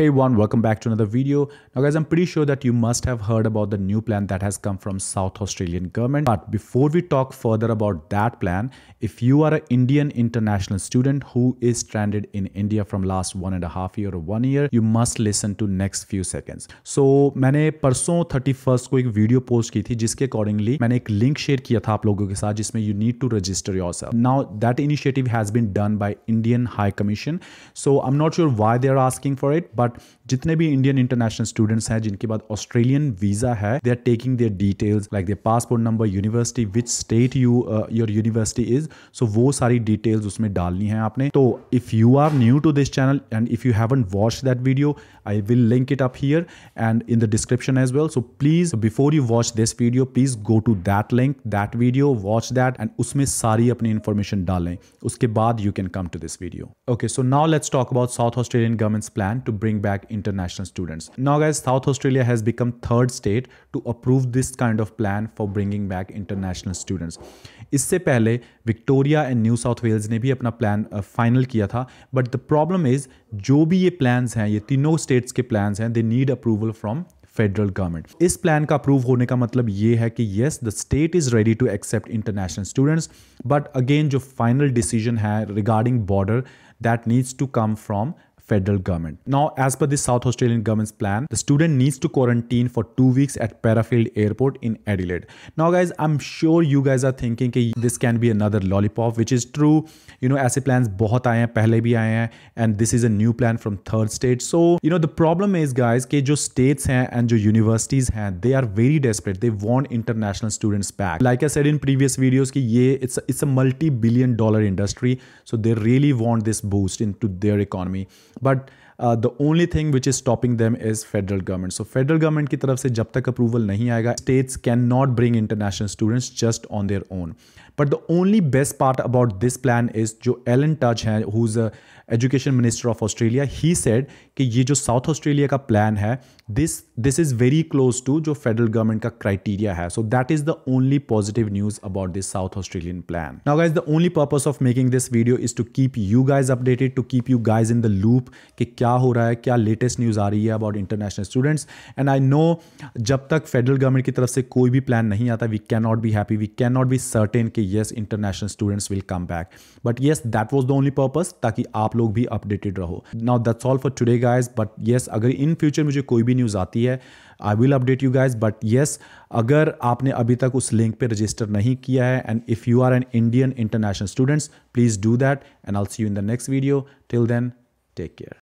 Hey everyone, welcome back to another video. Now guys, I'm pretty sure that you must have heard about the new plan that has come from South Australian government. But before we talk further about that plan, if you are an Indian international student who is stranded in India from last one and a half year or one year, you must listen to next few seconds. So मैंने परसों 31st को एक video post की थी जिसके accordingly मैंने एक link share किया था आप लोगों के साथ जिसमें you need to register yourself now that initiative has been done by Indian High Commission so I am not sure why they are asking for but जितने भी इंडियन इंटरनेशनल स्टूडेंट्स हैं जिनके बाद ऑस्ट्रेलियन वीजा है they are taking their details like their passport number university which state you your university is so वो सारी details उसमें डालनी है आपने तो if you are new to this channel and if you haven't watch that video I will link it up here and in the description as well so please before you watch this video please go to that link that video watch that and उसमें सारी अपनी information डालें उसके बाद you can come to this video okay so now let's talk about South Australian government's plan to bring bring back international students. Now guys, South Australia has become third state to approve this kind of plan for bringing back international students. इससे पहले Victoria and New South Wales ने भी अपना plan final किया था but the problem is जो भी ये प्लान्स हैं ये तीनों स्टेट्स के प्लान्स हैं they need approval from federal government इस प्लान का अप्रूव होने का मतलब ये है कि yes the state is ready to accept international students but again जो फाइनल डिसीजन है regarding border that needs to come from federal government. Now, as per the South Australian government's plan, the student needs to quarantine for two weeks at Parafield Airport in Adelaide. Now, guys, I'm sure you guys are thinking that this can be another lollipop, which is true. You know, ऐसे plans बहुत आए हैं पहले भी आए हैं and this is a new plan from third state. So, you know, the problem is, guys, that the states हैं and the universities हैं, they are very desperate. They want international students back. Like I said in previous videos, that ये it's a, it's a multi-billion dollar industry, so they really want this boost into their economy but the only thing which is stopping them is federal government so federal government की तरफ से जब तक approval नहीं आएगा states can not bring international students just on their own but the only best part about this plan is जो Alan Tudge है who is education minister of Australia he said कि ये जो साउथ ऑस्ट्रेलिया का plan है this this is very close to जो federal government का criteria है so that is the only positive news about this South Australian plan now guys the only purpose of making this video is to keep you guys updated to keep you guys in the loop कि क्या क्या हो रहा है क्या latest news आ रही है about international students and I know जब तक फेडरल गवर्नमेंट की तरफ से कोई भी प्लान नहीं आता we can not be happy we can not be certain कि yes international students will come back but yes that was the only purpose ताकि आप लोग भी अपडेटेड रहो now that's all for today guys but yes अगर in future मुझे कोई भी न्यूज़ आती है I will update you guys but yes अगर आपने अभी तक उस लिंक पर रजिस्टर नहीं किया है and if you are an Indian international students please do that and I'll see you in the next video till then take care